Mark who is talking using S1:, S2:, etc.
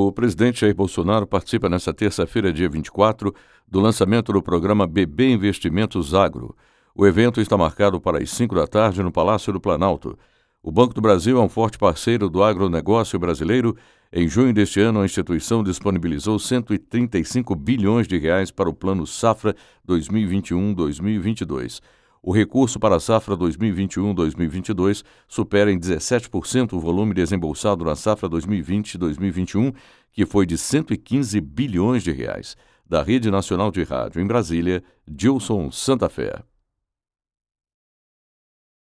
S1: O presidente Jair Bolsonaro participa nesta terça-feira, dia 24, do lançamento do programa Bebê Investimentos Agro. O evento está marcado para as 5 da tarde no Palácio do Planalto. O Banco do Brasil é um forte parceiro do agronegócio brasileiro. Em junho deste ano, a instituição disponibilizou 135 bilhões de reais para o Plano Safra 2021-2022 o recurso para a safra 2021-2022 supera em 17% o volume desembolsado na safra 2020-2021, que foi de 115 bilhões de reais. Da Rede Nacional de Rádio em Brasília, Gilson Santa Fé.